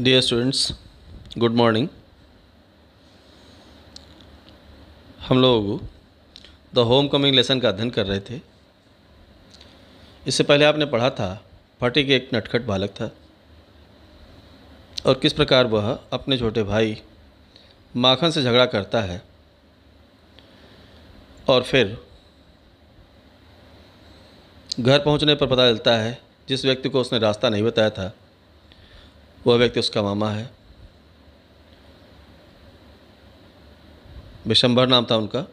Dear students good morning हम लोग the home coming lesson का अध्ययन कर रहे थे इससे पहले आपने पढ़ा था फटिक एक नटखट बालक था और किस प्रकार वह अपने छोटे भाई माखन से झगड़ा करता है और फिर घर पहुंचने पर पता चलता है जिस व्यक्ति को उसने रास्ता नहीं बताया था वह व्यक्ति उसका मामा है विशंभर नाम था उनका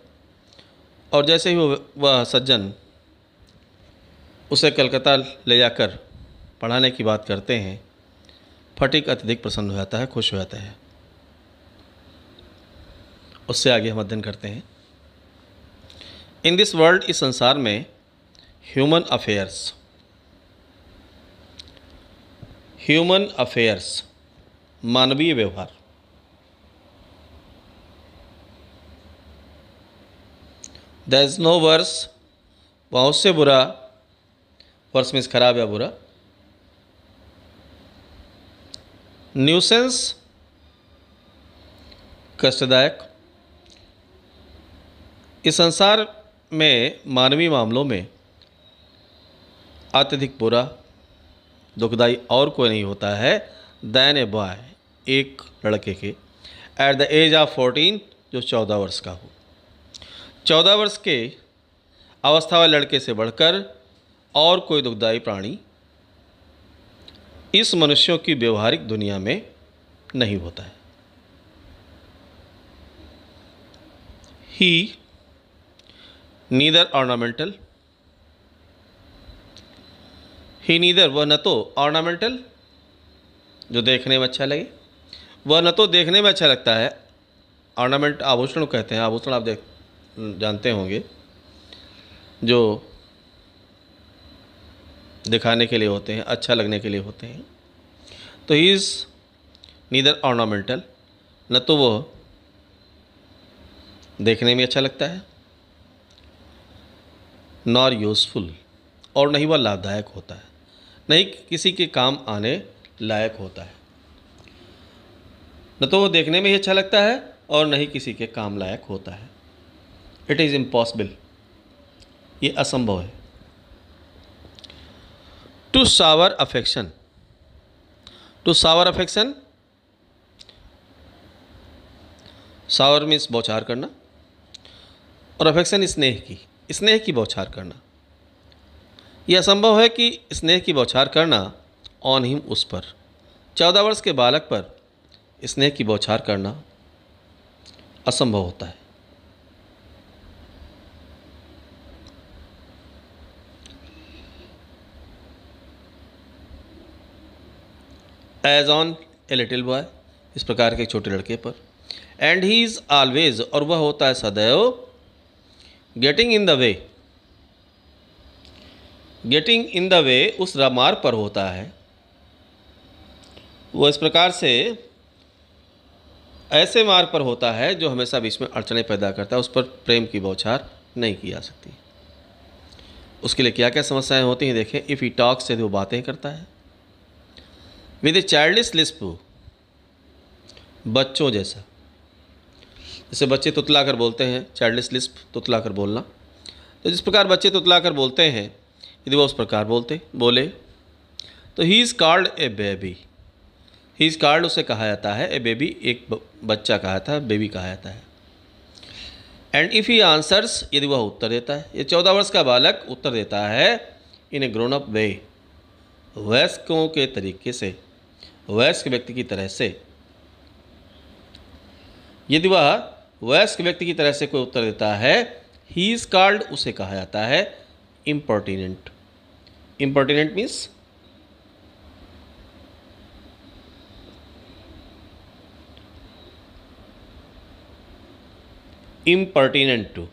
और जैसे ही वो वह सज्जन उसे कलकत्ता ले जाकर पढ़ाने की बात करते हैं फटिक अत्यधिक प्रसन्न हो जाता है खुश हो जाता है उससे आगे हम अध्ययन करते हैं इन दिस वर्ल्ड इस संसार में ह्यूमन अफेयर्स ह्यूमन अफेयर्स मानवीय व्यवहार द इज़ नो वर्स बहुत से बुरा वर्स मीन्स खराब या बुरा न्यूसेंस कष्टदायक इस संसार में मानवीय मामलों में अत्यधिक बुरा दुखदाई और कोई नहीं होता है दैन ए बॉय एक लड़के के at the age of fourteen जो चौदह वर्ष का हो चौदह वर्ष के अवस्था वाले लड़के से बढ़कर और कोई दुखदाई प्राणी इस मनुष्यों की व्यवहारिक दुनिया में नहीं होता है he neither ornamental he neither वह न तो ऑर्नामेंटल जो देखने में अच्छा लगे वह न तो देखने में अच्छा लगता है ऑर्नामेंट आभूषण कहते हैं आभूषण आप देख जानते होंगे जो दिखाने के लिए होते हैं अच्छा लगने के लिए होते हैं तो ही इज़ नीदर ऑर्नामेंटल न तो वह देखने में अच्छा लगता है नॉर यूज़फुल और नहीं वह लाभदायक होता है नहीं किसी के काम आने लायक होता है न तो वो देखने में ही अच्छा लगता है और न ही किसी के काम लायक होता है इट इज़ इम्पॉसिबल ये असंभव है to shower affection to shower affection shower means बौछार करना और अफेक्शन स्नेह की स्नेह की बौछार करना यह संभव है कि स्नेह की बौछार करना ऑन हिम उस पर चौदह वर्ष के बालक पर स्नेह की बौछार करना असंभव होता है as on a little boy इस प्रकार के छोटे लड़के पर एंड ही इज़ ऑलवेज और वह होता है सदैव getting in the way getting in the way उस रामार पर होता है वो इस प्रकार से ऐसे मार्ग पर होता है जो हमेशा बीच में अड़चने पैदा करता है उस पर प्रेम की बौछार नहीं की जा सकती उसके लिए क्या क्या समस्याएं होती हैं देखें इफ़ ई टॉक्स से वो बातें करता है विद ए चाइल्डिस लिस्प बच्चों जैसा जैसे बच्चे तुतला कर बोलते हैं चाइल्डिस लिस्प तुतला कर बोलना तो जिस प्रकार बच्चे तुतला कर बोलते हैं यदि वह उस प्रकार बोलते बोले तो he is called a baby he is called उसे कहा जाता है ए बेबी एक बच्चा कहा जाता है बेबी कहा जाता है एंड इफ़ ही आंसर्स यदि वह उत्तर देता है ये चौदह वर्ष का बालक उत्तर देता है इन ए ग्रोन अप वे वयस्कों के तरीके से वयस्क व्यक्ति की तरह से यदि वह वयस्क व्यक्ति की तरह से कोई उत्तर देता है ही इज़ कार्ड उसे कहा जाता है impertinent impertinent means impertinent to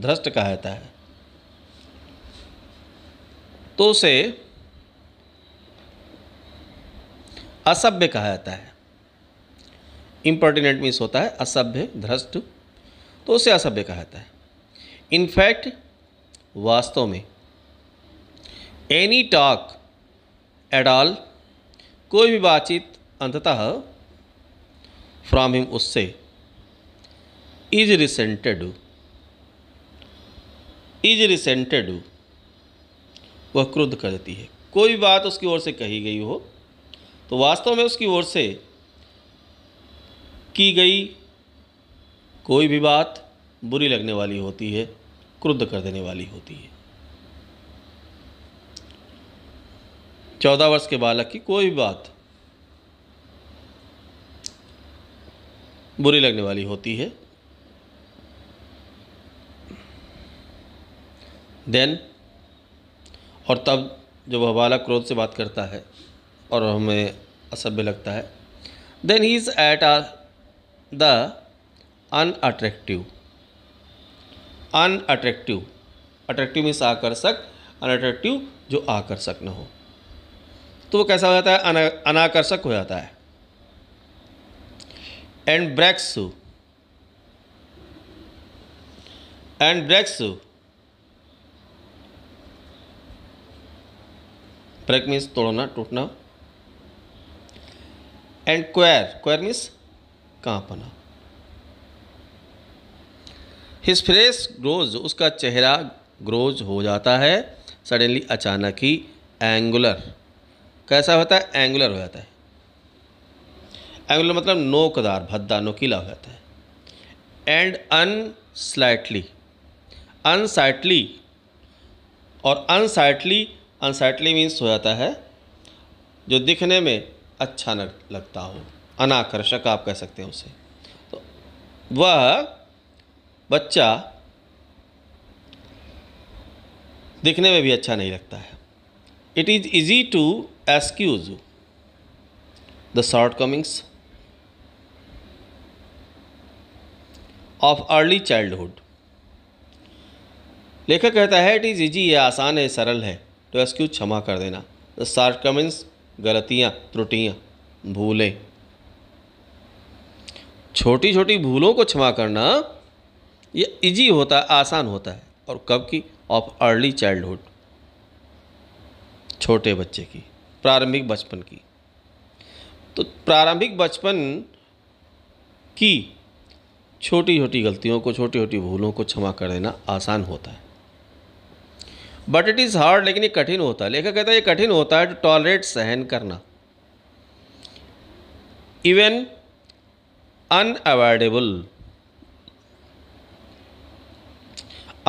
ध्रष्ट कहा जाता है तो उसे असभ्य कहा जाता है इम्पर्टिनेंट मीन्स होता है असभ्य ध्रष्ट तो उसे असभ्य कहा जाता है इनफैक्ट वास्तव में एनी टॉक एट ऑल कोई भी बातचीत अंततः फ्रॉम हिम उससे इज रिसेंटेड इज रिसेंटेड वह क्रुद्ध कर देती है कोई भी बात उसकी ओर से कही गई हो तो वास्तव में उसकी ओर से की गई कोई भी बात बुरी लगने वाली होती है क्रुद्ध कर देने वाली होती है चौदह वर्ष के बालक की कोई बात बुरी लगने वाली होती है देन और तब जब वह बालक क्रोध से बात करता है और हमें असभ्य लगता है then he is at uh the unattractive unattractive attractive means आकर्षक अनअट्रैक्टिव जो आकर्षक न हो तो वो कैसा हो जाता है अना, अनाकर्षक हो जाता है and breaks and breaks break means तोड़ना टूटना एंड क्वेर क्वेर मीन्स पना हिज फेस ग्रोज उसका चेहरा ग्रोज हो जाता है सडनली अचानक ही एंगुलर कैसा होता है एंगुलर हो जाता है एंगुलर मतलब नोकदार भद्दा नोकीला हो जाता है एंड अनस्लाइटली अनसाइटली और अनसाइटली अनसाइटली मीन्स हो जाता है जो दिखने में अच्छा न लगता हो अनाकर्षक आप कह सकते हैं उसे तो वह बच्चा दिखने में भी अच्छा नहीं लगता है it is easy to excuse the shortcomings of early childhood लेखक कहता है इट इज़ इजी ये आसान है सरल है तो एक्सक्यूज क्षमा कर देना द शार्टकमिंग्स गलतियाँ त्रुटियाँ भूलें छोटी छोटी भूलों को क्षमा करना ये इजी होता है आसान होता है और कब की ऑफ अर्ली चाइल्डहुड छोटे बच्चे की प्रारंभिक बचपन की तो प्रारंभिक बचपन की छोटी छोटी गलतियों को छोटी छोटी भूलों को क्षमा कर देना आसान होता है बट इट इज़ हार्ड लेकिन ये कठिन होता है लेखक कहता है ये कठिन होता है टू टॉलरेट सहन करना इवन अनअवॉइडेबल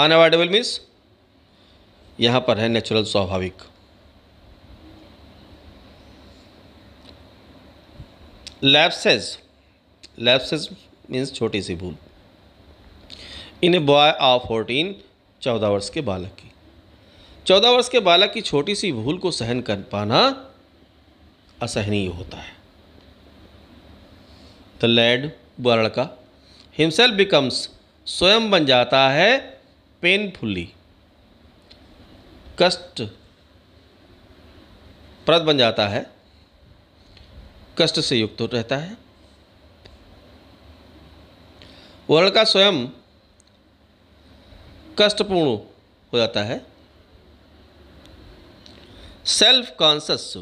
अनअवॉइडेबल मीन्स यहाँ पर है नेचुरल स्वाभाविक लैपसेज लैपसेज मीन्स छोटी सी भूल in a boy of fourteen चौदह वर्ष के बालक की चौदह वर्ष के बालक की छोटी सी भूल को सहन कर पाना असहनीय होता है द लैड वह लड़का हिमसेल्फ बिकम्स स्वयं बन जाता है पेनफुली कष्ट प्रद बन जाता है कष्ट से युक्त रहता है वह लड़का स्वयं कष्टपूर्ण हो जाता है सेल्फ कॉन्सियस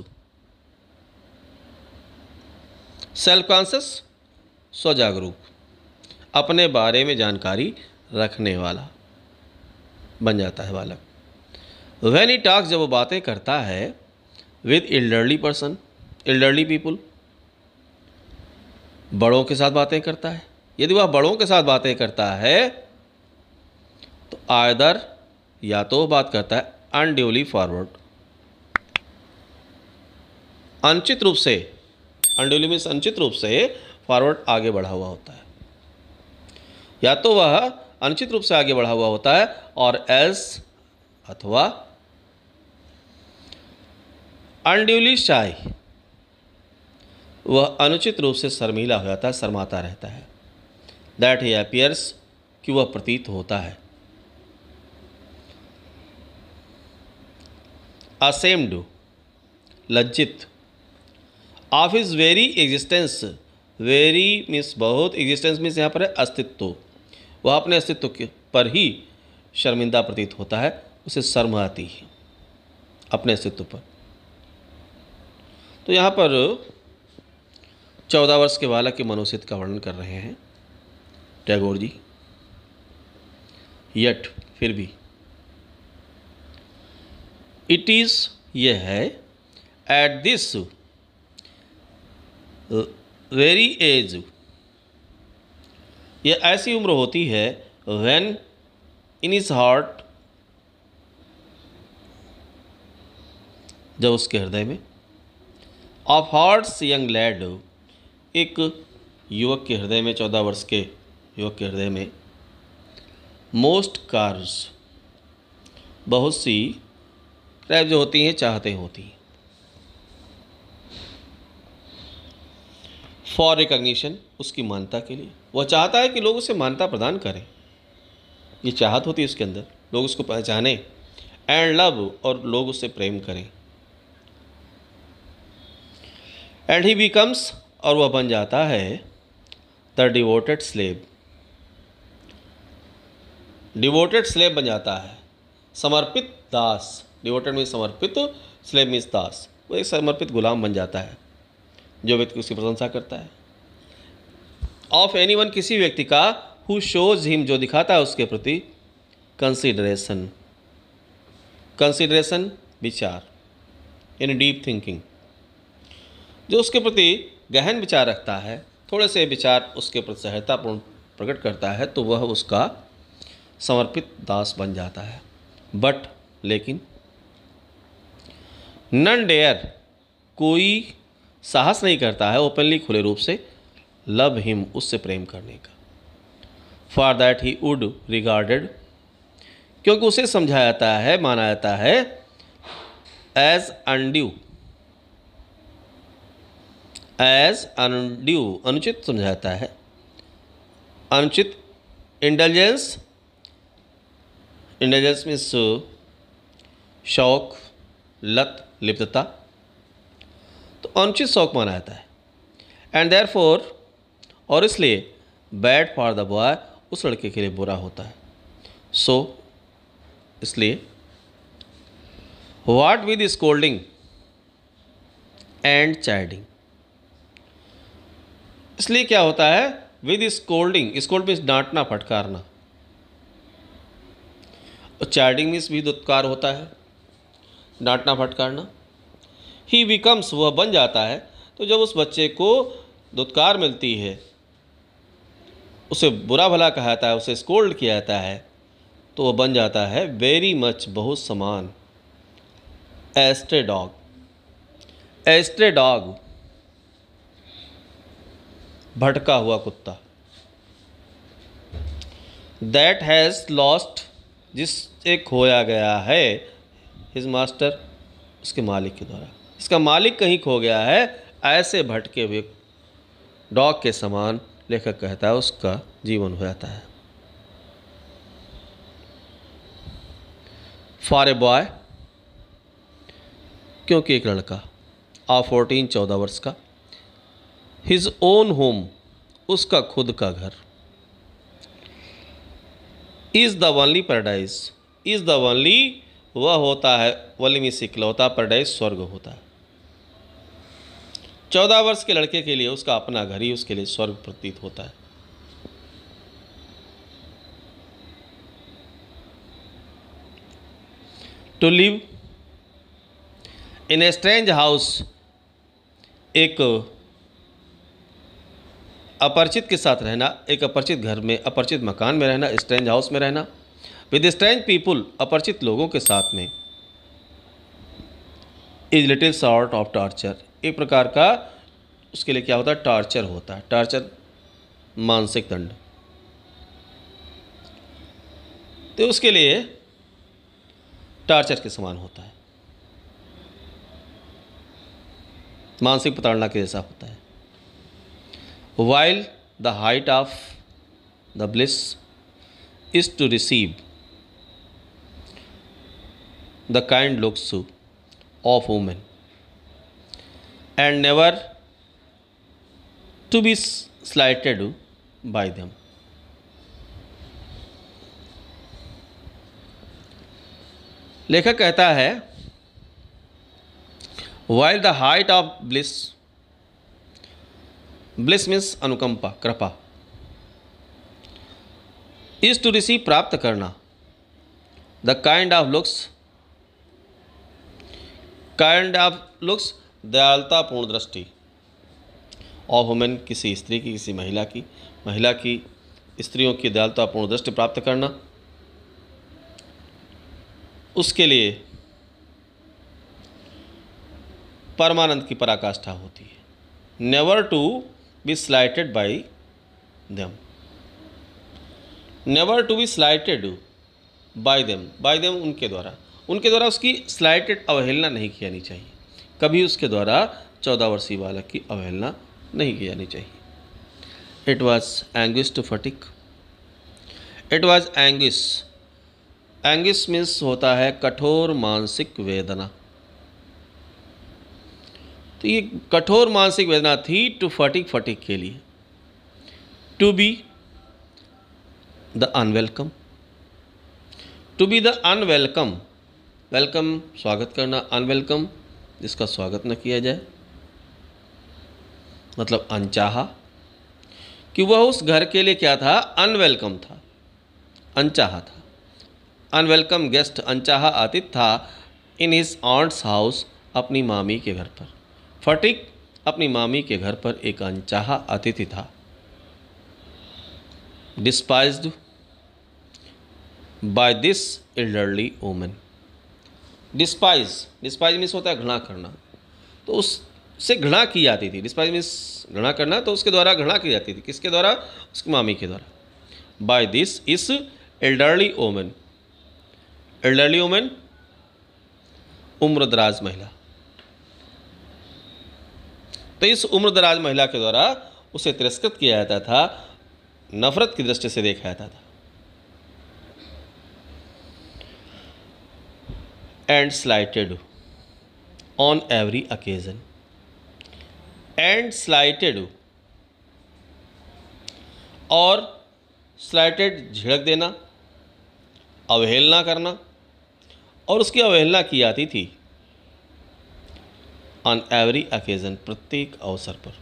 सेल्फ कॉन्शस स्वजागरूक अपने बारे में जानकारी रखने वाला बन जाता है बालक वेन ई टॉक्स जब वो बातें करता है with elderly person elderly people बड़ों के साथ बातें करता है यदि वह बड़ों के साथ बातें करता है तो आयदर या तो बात करता है अनड्यूली फॉरवर्ड अनचित रूप से अनड्यूली में संचित रूप से फॉरवर्ड आगे बढ़ा हुआ होता है या तो वह अनुचित रूप से आगे बढ़ा हुआ होता है और एस अथवा अनड्यूली शाही वह अनुचित रूप से शर्मीला हो जाता है शर्माता रहता है दैट ही अपियर्स कि वह प्रतीत होता है असेम्ड लज्जित of his very existence very means बहुत एग्जिस्टेंस मीन्स यहाँ पर है अस्तित्व वह अपने अस्तित्व के पर ही शर्मिंदा प्रतीत होता है उसे शर्म आती है अपने अस्तित्व पर तो यहाँ पर चौदह वर्ष के बालक के मनोसित का वर्णन कर रहे हैं टैगोर जी यट फिर भी इट इज़ ये है एट दिस वेरी एज ये ऐसी उम्र होती है वेन इन इज हार्ट जब उसके हृदय में ऑफ हार्ट्स यंग लैड एक युवक के हृदय में चौदह वर्ष के युवक के हृदय में मोस्ट कार्स बहुत सी क्रैब जो होती हैं चाहते होती हैं फॉर रिकग्निशन उसकी मानता के लिए वह चाहता है कि लोग उसे मानता प्रदान करें ये चाहत होती है उसके अंदर लोग उसको पहचाने एंड लव और लोग उससे प्रेम करें एंड ही बिकम्स और वह बन जाता है the devoted slave devoted slave बन जाता है समर्पित दास डिवोटेड मीन समर्पित स्लेब मीन्स दास वो एक समर्पित गुलाम बन जाता है जो व्यक्ति उसकी प्रशंसा करता है ऑफ एनी वन किसी व्यक्ति का हु शोज हिम जो दिखाता है उसके प्रति कंसिडरेशन कंसिडरेशन विचार इन डीप थिंकिंग जो उसके प्रति गहन विचार रखता है थोड़े से विचार उसके प्रति सहायतापूर्ण प्रकट करता है तो वह उसका समर्पित दास बन जाता है बट लेकिन नन डेयर कोई साहस नहीं करता है ओपनली खुले रूप से लव हिम उससे प्रेम करने का for that he would regarded क्योंकि उसे समझाया जाता है माना जाता है एज अंड्यू एज अनड्यू अनुचित समझाता है अनुचित इंटेलिजेंस इंटेलिजेंस मीन्स शौक लत लिप्तता तो अनुचित शौक माना जाता है एंड देयर फोर और इसलिए बैड फॉर द बॉय उस लड़के के लिए बुरा होता है सो so, इसलिए what with scolding and chiding इसलिए क्या होता है विद स्कोल्डिंग स्कोल्ड मीन्स डांटना फटकारना और चैटिंग मीन्स भी उत्कार होता है डांटना फटकारना ही बिकम्स वह बन जाता है तो जब उस बच्चे को दुत्कार मिलती है उसे बुरा भला कहा जाता है उसे स्कोल्ड किया जाता है तो वह बन जाता है वेरी मच बहुत समान एस्ट्रे डॉग एस्ट्रे डॉग भटका हुआ कुत्ता दैट हैज़ लॉस्ट एक खोया गया है हिज मास्टर उसके मालिक के द्वारा इसका मालिक कहीं खो गया है ऐसे भटके हुए डॉग के समान लेखक कहता है उसका जीवन हो जाता है फॉर ए बॉय क्योंकि एक लड़का आ फोर्टीन चौदह वर्ष का हिज ओन होम उसका खुद का घर is the only paradise is the only वह होता है वली में सिकलौता पैराडाइज स्वर्ग होता है चौदह वर्ष के लड़के के लिए उसका अपना घर ही उसके लिए स्वर्ग प्रतीत होता है to live in a strange house एक अपरिचित के साथ रहना एक अपरिचित घर में अपरिचित मकान में रहना स्ट्रेंज हाउस में रहना विद स्ट्रेंज पीपुल अपरिचित लोगों के साथ में is little sort of torture एक प्रकार का उसके लिए क्या होता है टॉर्चर होता है टॉर्चर मानसिक दंड तो उसके लिए टॉर्चर के समान होता है मानसिक प्रताड़ना के जैसा होता है while the height of the bliss is to receive the kind looks of women and never to be slighted by them लेखक कहता है while the height of bliss bliss means अनुकंपा कृपा इज टू रिसीव प्राप्त करना the kind of looks kind of looks दयालतापूर्ण दृष्टि of women किसी स्त्री की किसी महिला की महिला की स्त्रियों की दयालतापूर्ण दृष्टि प्राप्त करना उसके लिए परमानंद की पराकाष्ठा होती है never to be slighted by them. Never to be slighted by them by them उनके द्वारा उनके द्वारा उसकी स्लाइटेड अवहेलना नहीं की जानी चाहिए कभी उसके द्वारा चौदह वर्षीय बालक की अवहेलना नहीं की जानी चाहिए it was anguish to Phatik it was anguish anguish means होता है कठोर मानसिक वेदना तो ये कठोर मानसिक वेदना थी टू फटिक फटिक के लिए to be the unwelcome to be the unwelcome welcome स्वागत करना अनवेलकम जिसका स्वागत न किया जाए मतलब अनचाहा कि वह उस घर के लिए क्या था अनवेलकम था अनचाहा था अनवेलकम गेस्ट अनचाहा आतिथ था इन हिज आंट्स हाउस अपनी मामी के घर पर फटिक अपनी मामी के घर पर एक अनचाहा अतिथि था despise by this elderly women despise despise means होता है घृणा करना तो उससे घृणा की जाती थी डिस्पाइज मीन्स घृणा करना तो उसके द्वारा घृणा की जाती थी किसके द्वारा उसकी मामी के द्वारा बाय दिस इस एल्डरली वोमेन एल्डरली वोमेन उम्रदराज महिला तो इस उम्र दराज महिला के द्वारा उसे तिरस्कृत किया जाता था नफरत की दृष्टि से देखा जाता था and slighted on every occasion and slighted और स्लाइटेड झिड़क देना अवहेलना करना और उसकी अवहेलना की जाती थी ऑन एवरी अकेजन प्रत्येक अवसर पर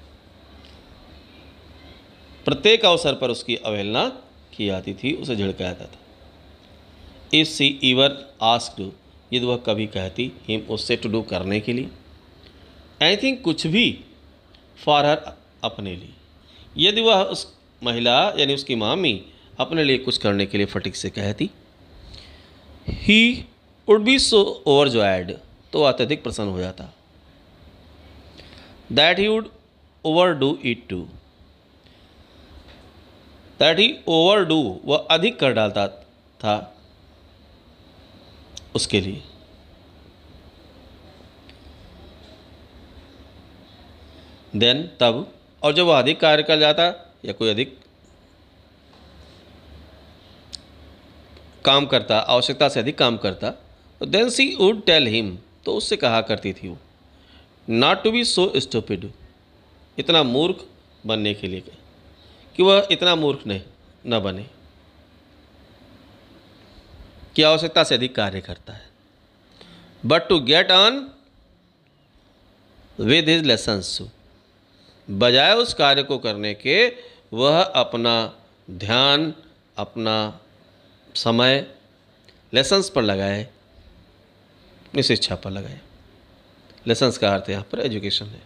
प्रत्येक अवसर पर उसकी अवहेलना की जाती थी उसे झिड़काया जाता था if she ever ask do यदि वह कभी कहती हिम उससे टू डू करने के लिए आई थिंक कुछ भी फॉर हर अपने लिए यदि वह उस महिला यानी उसकी मामी अपने लिए कुछ करने के लिए फटिक से कहती he would be so overjoyed तो अत्यधिक प्रसन्न हो जाता that he would overdo it too. That he overdo वह अधिक कर डालता था उसके लिए देन तब और जब वह अधिक कार्य कर जाता या कोई अधिक काम करता आवश्यकता से अधिक काम करता तो then she would tell him तो उससे कहा करती थी वो not to be so stupid इतना मूर्ख बनने के लिए कि वह इतना मूर्ख नहीं न बने की आवश्यकता से अधिक कार्य करता है but to get on with his lessons बजाय उस कार्य को करने के वह अपना ध्यान अपना समय लेसन्स पर लगाए अपनी शिक्षा पर लगाए लेसन्स का अर्थ यहाँ पर एजुकेशन है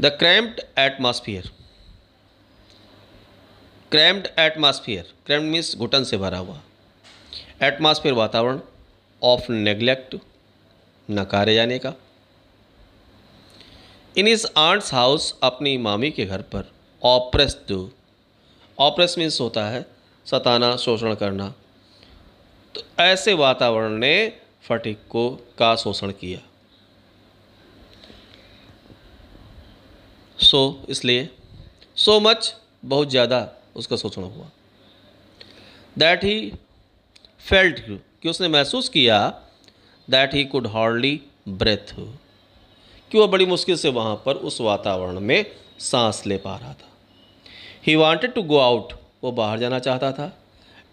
the cramped atmosphere crammed atmosphere crammed means घुटन से भरा हुआ एटमॉस्फियर वातावरण ऑफ नेग्लेक्ट नकारे जाने का इन इज आंट्स हाउस अपनी मामी के घर पर ऑप्रेस्ड ऑप्रेस मीन्स होता है सताना शोषण करना तो ऐसे वातावरण ने फटिक को का शोषण किया सो so, इसलिए सो so मच बहुत ज़्यादा उसका शोषण हुआ दैट ही फेल्ट कि उसने महसूस किया that he could hardly breathe कि वह बड़ी मुश्किल से वहाँ पर उस वातावरण में सांस ले पा रहा था he wanted to go out वो बाहर जाना चाहता था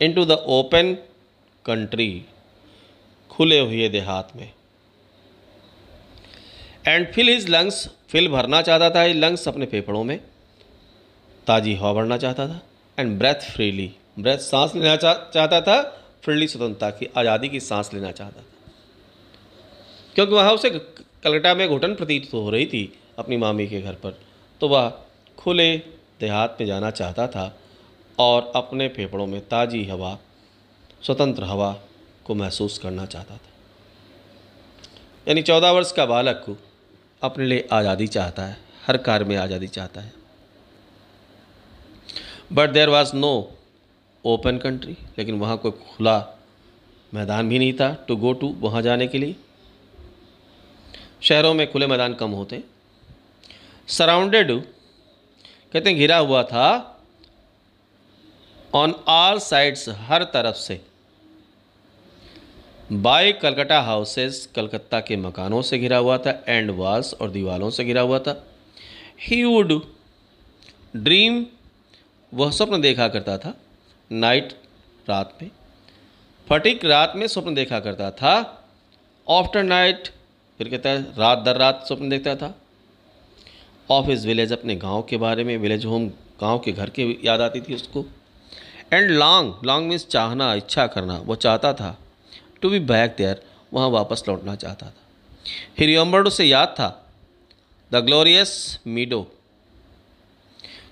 into the open country खुले हुए देहात में and fill his lungs fill भरना चाहता था लंग्स अपने फेफड़ों में ताजी हवा भरना चाहता था एंड ब्रेथ फ्रीली ब्रेथ सांस लेना चाहता था फ्रीली स्वतंत्रता की आज़ादी की सांस लेना चाहता था क्योंकि वहाँ उसे कलकटा में घुटन प्रतीत हो रही थी अपनी मामी के घर पर तो वह खुले देहात में जाना चाहता था और अपने फेफड़ों में ताज़ी हवा स्वतंत्र हवा को महसूस करना चाहता था यानी चौदह वर्ष का बालक अपने लिए आज़ादी चाहता है हर कार्य में आज़ादी चाहता है but there was no open country लेकिन वहाँ कोई खुला मैदान भी नहीं था टू गो टू वहाँ जाने के लिए शहरों में खुले मैदान कम होते सराउंडेड कहते हैं घिरा हुआ था ऑन आल साइड्स हर तरफ से बाय कलकत्ता हाउसेस कलकत्ता के मकानों से घिरा हुआ था एंड वास और दीवारों से घिरा हुआ था ही वुड ड्रीम वह स्वप्न देखा करता था नाइट रात में फटिक रात में स्वप्न देखा करता था आफ्टर नाइट फिर कहता है रात दर रात स्वप्न देखता था ऑफ इज विलेज अपने गांव के बारे में विलेज होम गांव के घर के याद आती थी उसको एंड लॉन्ग लॉन्ग मीन्स चाहना इच्छा करना वो चाहता था टू बी बैक देयर वहाँ वापस लौटना चाहता था ही रियम्बर्ड उसे याद था द ग्लोरियस मीडो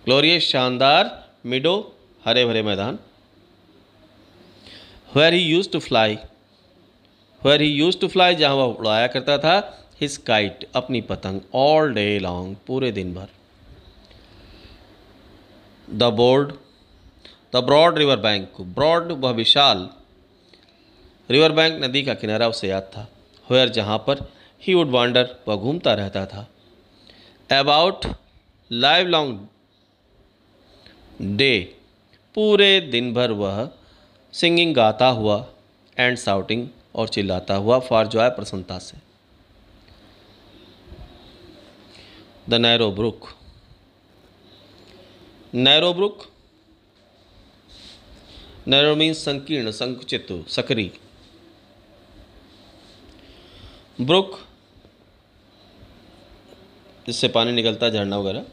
ग्लोरियस शानदार मीडो हरे भरे मैदान where he use to fly where he use to fly जहाँ वह उड़ाया करता था हिज काइट अपनी पतंग ऑल डे लॉन्ग पूरे दिन भर the broad the broad river bank broad वह विशाल रिवर बैंक नदी का किनारा उसे याद था हुयर जहाँ पर ही वुड वांडर वह घूमता रहता था अबाउट लाइव लॉन्ग डे पूरे दिन भर वह सिंगिंग गाता हुआ एंड साउटिंग और चिल्लाता हुआ फॉर जॉय प्रसन्नता से the narrow brook narrow brook narrow means संकीर्ण संकुचित सकरी ब्रुक जिससे पानी निकलता झरना वगैरह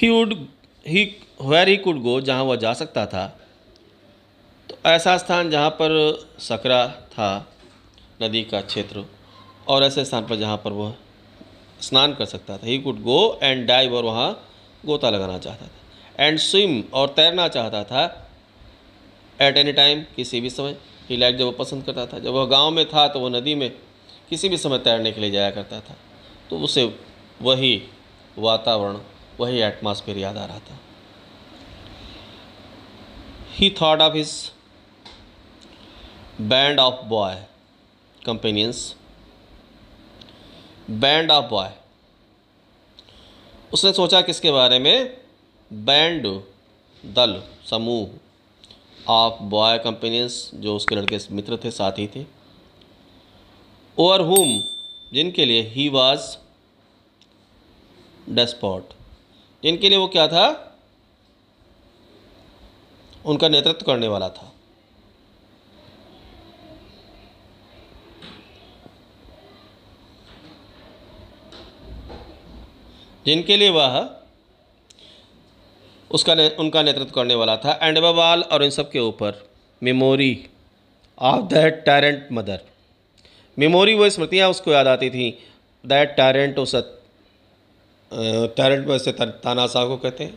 he would he where he could go जहाँ वह जा सकता था तो ऐसा स्थान जहाँ पर सकरा था नदी का क्षेत्र और ऐसे स्थान पर जहाँ पर वह स्नान कर सकता था he could go and dive और वहाँ गोता लगाना चाहता था एंड स्विम और तैरना चाहता था एट एनी टाइम किसी भी समय की लाइट जब वो पसंद करता था जब वह गांव में था तो वह नदी में किसी भी समय तैरने के लिए जाया करता था तो उसे वही वातावरण वही एटमॉस्फेयर याद आ रहा था he thought of his band of boy companions band of boy उसने सोचा किसके बारे में बैंड दल समूह ऑफ बॉय कंपेनियंस जो उसके लड़के मित्र थे साथी थे ओवर हुम जिनके लिए ही वाज डेस्पॉट जिनके लिए वो क्या था उनका नेतृत्व करने वाला था जिनके लिए वह उसका ने, उनका नेतृत्व करने वाला था एंड बबाल और इन सब के ऊपर memory of that tyrant mother memory वो स्मृतियाँ उसको याद आती थी दैट टैरेंट उस टैरेंट वैसे तानाशाह को कहते हैं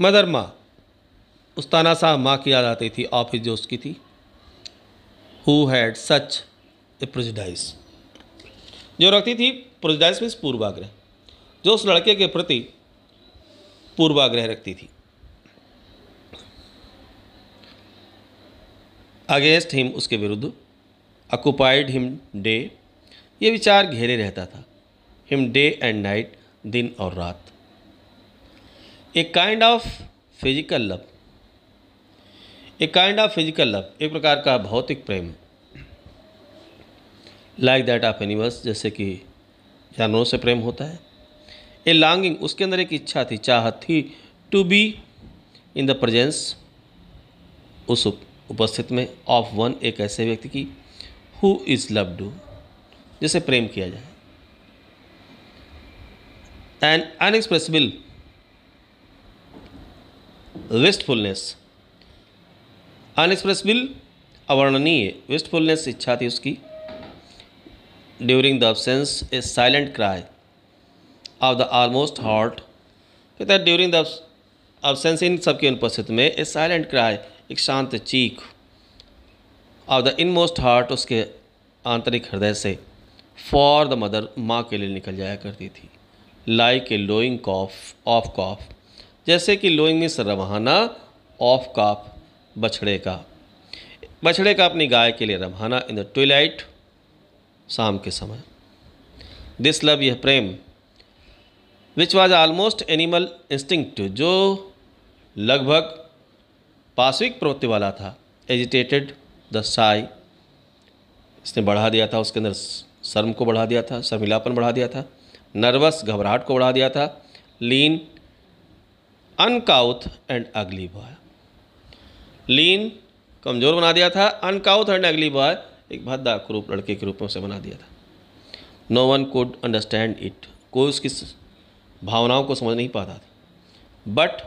मदर माँ उस तानाशाह माँ की याद आती थी ऑफिस जो उसकी थी हु हैड सच ए प्रोजडाइस जो रखती थी प्रोजडाइस मीन्स पूर्वाग्रह जो उस लड़के के प्रति पूर्वाग्रह रखती थी अगेंस्ट हिम उसके विरुद्ध अकुपाइड हिम डे ये विचार घेरे रहता था हिम डे एंड नाइट दिन और रात a kind of physical love a kind of physical love एक प्रकार का भौतिक प्रेम लाइक दैट ऑफ एनिवर्स जैसे कि जानवरों से प्रेम होता है ए लॉन्गिंग उसके अंदर एक इच्छा थी चाहत थी to be in the presence उस उपस्थित में ऑफ वन एक ऐसे व्यक्ति की हु इज़ लव्ड जिसे प्रेम किया जाए एंड अनएक्सप्रेसिबल वेस्टफुलनेस अनएक्सप्रेसिबल अवर्णनीय वेस्टफुलनेस इच्छा थी उसकी during the absence a silent cry of the almost heart कहते हैं ड्यूरिंग द अब्सेंस इन सबकी अनुपस्थित में ए साइलेंट क्राई एक शांत चीख ऑफ द इनमोस्ट हार्ट उसके आंतरिक हृदय से फॉर द मदर माँ के लिए निकल जाया करती थी लाइक ए लोइंग कॉफ ऑफ कॉफ जैसे कि लोइंग मीन्स रवाना ऑफ कॉफ बछड़े का बछड़े का अपनी गाय के लिए रवाना इन द ट्विलाइट शाम के समय दिस लव यह प्रेम which was almost animal instinct जो लगभग पाश्विक प्रवृत्ति वाला था एजिटेटेड द साई इसने बढ़ा दिया था उसके अंदर शर्म को बढ़ा दिया था शर्मिलापन बढ़ा दिया था नर्वस घबराहट को बढ़ा दिया था लीन अनकाउथ एंड अगली बॉय लीन कमज़ोर बना दिया था अनकाउथ एंड अगली बॉय एक भद्दा क्रूप लड़के के रूप में उसे बना दिया था no one could understand it कोई उसकी भावनाओं को समझ नहीं पाता था बट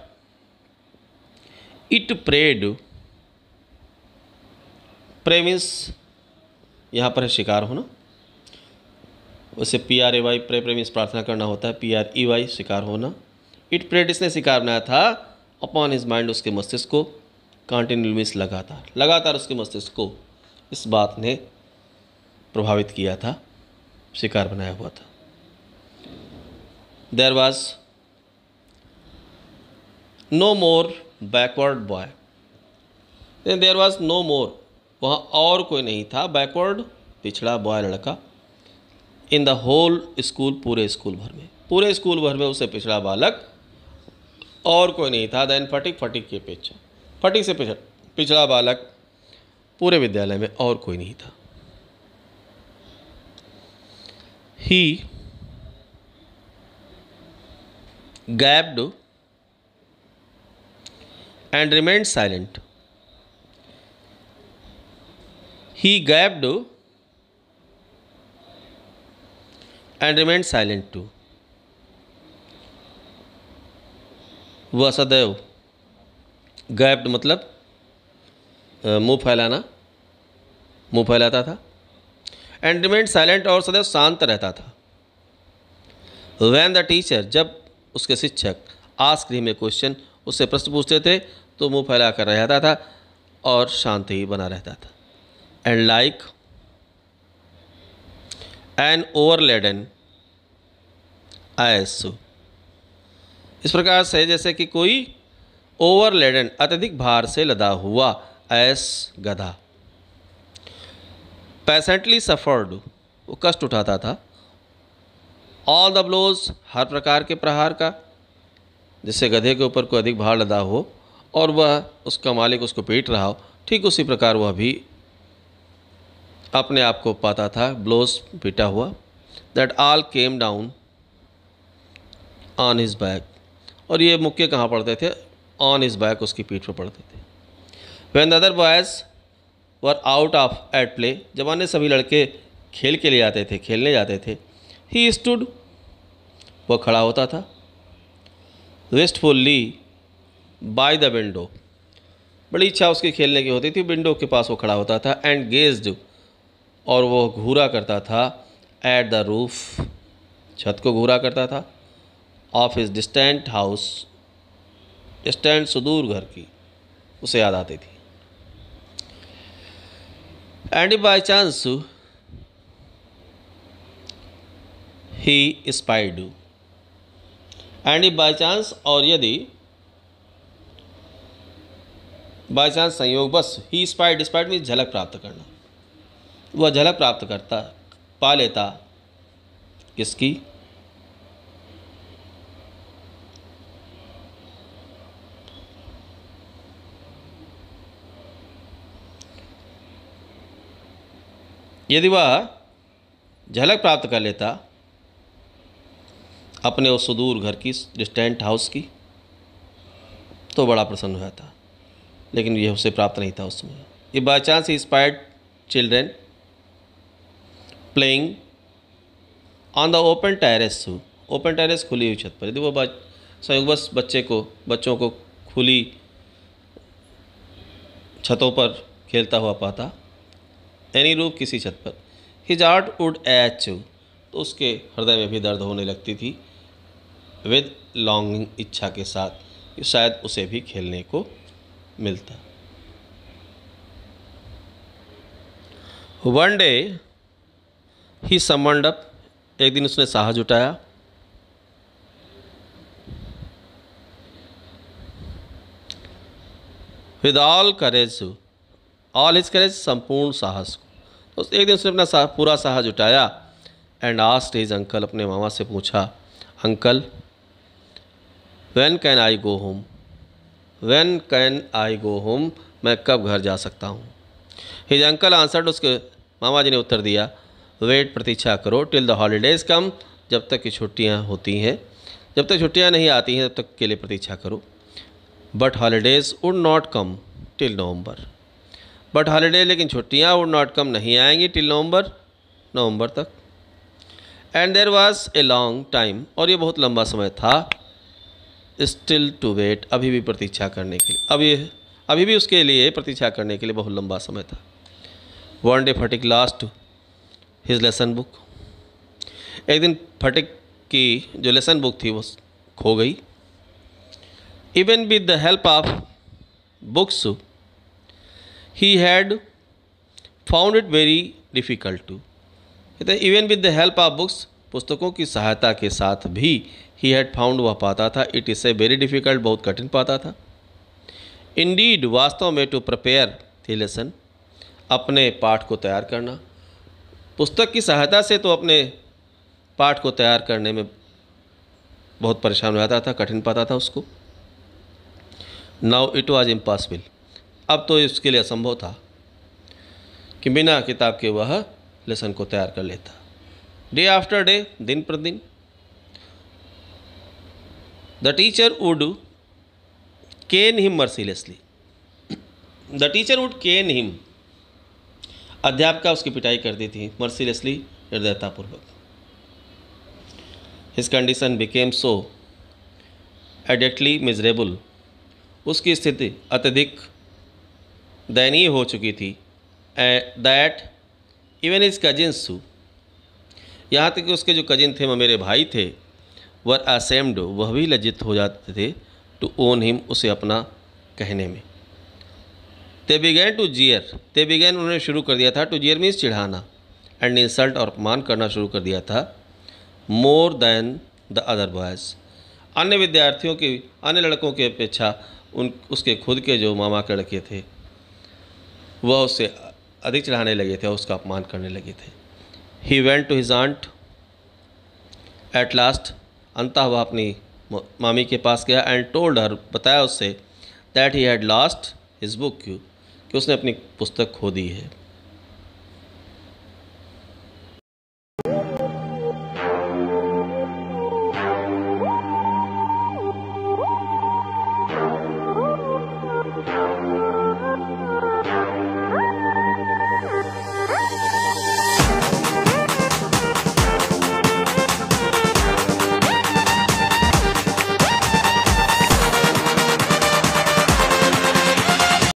इट प्रेड प्रेमिस यहाँ पर है शिकार होना उसे P R A Y pray pray means प्रार्थना करना होता है पी आर ई वाई शिकार होना इट प्रेड इसने शिकार बनाया था अपॉन इज माइंड उसके मस्तिष्क को कॉन्टिन्यू मीन्स लगातार लगातार उसके मस्तिष्क को इस बात ने प्रभावित किया था शिकार बनाया हुआ था there was no more backward boy then there was no more वहाँ और कोई नहीं था बैकवर्ड पिछड़ा बॉय लड़का इन द होल स्कूल पूरे स्कूल भर में पूरे स्कूल भर में उसे पिछड़ा बालक और कोई नहीं था दैन फटिक फटिक के पीछे फटिक से पिछड़ पिछड़ा बालक पूरे विद्यालय में और कोई नहीं था ही gapped and remained silent. He gapped and remained silent too. वह सदैव गैप्ड मतलब मुंह फैलाना मुंह फैलाता था एंड रिमेंड साइलेंट और सदैव शांत रहता था वैन द टीचर जब उसके शिक्षक आस गृह में क्वेश्चन उससे प्रश्न पूछते थे तो मुंह फैला कर रह जाता था और शांति ही बना रहता था एंड लाइक एन ओवरलेडन आयस इस प्रकार से जैसे कि कोई ओवरलेडन अत्यधिक भार से लदा हुआ एस गधा पैसेंटली सफर्ड वो कष्ट उठाता था ऑल द ब्लोज हर प्रकार के प्रहार का जिससे गधे के ऊपर कोई अधिक भार लदा हो और वह उसका मालिक उसको पीट रहा हो ठीक उसी प्रकार वह भी अपने आप को पाता था ब्लोज पीटा हुआ that all came down on his back और ये मुक्के कहाँ पड़ते थे ऑन हिज बैक उसकी पीठ पर पड़ते थे when other boys were out of at play जब अन्य सभी लड़के खेल के लिए आते थे खेलने जाते थे ही स्टूड वह खड़ा होता था वेस्टफुल्ली बाय द विंडो बड़ी इच्छा उसकी खेलने की होती थी विंडो के पास वो खड़ा होता था एंड गेज्ड और वो घूरा करता था एट द रूफ छत को घूरा करता था ऑफ इस डिस्टेंट हाउस डिस्टेंट सुदूर घर की उसे याद आती थी and by chance he spied and if chance और यदि बाई चांस संयोग बस ही स्पाइड स्पाइड मीन्स झलक प्राप्त करना वह झलक प्राप्त करता पा लेता किसकी यदि वह झलक प्राप्त कर लेता अपने उस सुदूर घर की डिस्टेंट हाउस की तो बड़ा प्रसन्न हुआ था लेकिन यह उसे प्राप्त नहीं था उसमें ये by chance inspired children playing on the open terrace open terrace खुली हुई छत पर यदि वो संयोग बस बच्चे को बच्चों को खुली छतों पर खेलता हुआ पाता एनी रूप किसी छत पर हिज आर्ट वुड एच तो उसके हृदय में भी दर्द होने लगती थी विद लॉन्गिंग इच्छा के साथ शायद उसे भी खेलने को मिलता one day he summoned up एक दिन उसने साहस जुटाया with all courage all his courage संपूर्ण साहस को तो एक दिन उसने अपना पूरा साहस जुटाया एंड आस्ट इज अंकल अपने मामा से पूछा uncle when can I go home when can I go home मैं कब घर जा सकता हूँ हिज अंकल आंसर्ड उसके मामा जी ने उत्तर दिया वेट प्रतीक्षा करो टिल द हॉलीडेज़ कम जब तक की छुट्टियाँ होती हैं जब तक छुट्टियाँ नहीं आती हैं तब तक के लिए प्रतीक्षा करो but holidays would not come till November but holiday लेकिन छुट्टियाँ वुड नॉट कम नहीं आएंगी टिल नवंबर नवंबर तक and there was a long time और ये बहुत लंबा समय था स्टिल टू वेट अभी भी प्रतीक्षा करने के लिए अभी अभी भी उसके लिए प्रतीक्षा करने के लिए बहुत लंबा समय था one day Phatik lost his lesson book एक दिन फटिक की जो लेसन बुक थी वो खो गई even with the help of books he had found it very difficult to कहते even with the help of books पुस्तकों की सहायता के साथ भी ही हैड फाउंड वह पाता था it is a very difficult बहुत कठिन पाता था इंडीड वास्तव में टू प्रपेयर थी लेसन अपने पाठ को तैयार करना पुस्तक की सहायता से तो अपने पाठ को तैयार करने में बहुत परेशान हो जाता था कठिन पाता था उसको नाउ इट वॉज इम्पॉसिबल अब तो इसके लिए असंभव था कि बिना किताब के वह लेसन को तैयार कर लेता डे आफ्टर डे दिन प्रतिदिन the teacher would cane him mercilessly the teacher would cane him अध्यापिका उसकी पिटाई करती थी मर्सीलेसली हृदयतापूर्वक his condition became so abjectly miserable उसकी स्थिति अत्यधिक दयनीय हो चुकी थी that even his cousins who यहाँ तक कि उसके जो कजिन थे वह मेरे भाई थे वर असेम्ड वह भी लज्जित हो जाते थे टू ओन हिम उसे अपना कहने में ते बिगैन टू जियर ते बिगैन उन्होंने शुरू कर दिया था टू जियर मीन्स चिढ़ाना एंड इंसल्ट और अपमान करना शुरू कर दिया था more than the other boys अन्य विद्यार्थियों के अन्य लड़कों की अपेक्षा उन उसके खुद के जो मामा के लड़के थे वह उससे अधिक चढ़ाने लगे थे और उसका अपमान करने लगे थे he went to his aunt at last अंतः हुआ अपनी मामी के पास गया एंड टोल्ड हर बताया उससे that he had last his book कि उसने अपनी पुस्तक खो दी है